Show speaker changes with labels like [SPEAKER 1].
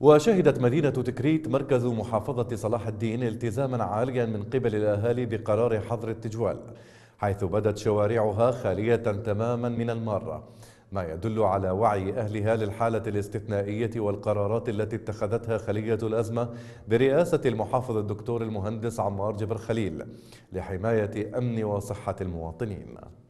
[SPEAKER 1] وشهدت مدينة تكريت مركز محافظة صلاح الدين التزاما عاليا من قبل الأهالي بقرار حظر التجوال حيث بدت شوارعها خالية تماما من المارة ما يدل على وعي أهلها للحالة الاستثنائية والقرارات التي اتخذتها خلية الأزمة برئاسة المحافظ الدكتور المهندس عمار جبر خليل لحماية أمن وصحة المواطنين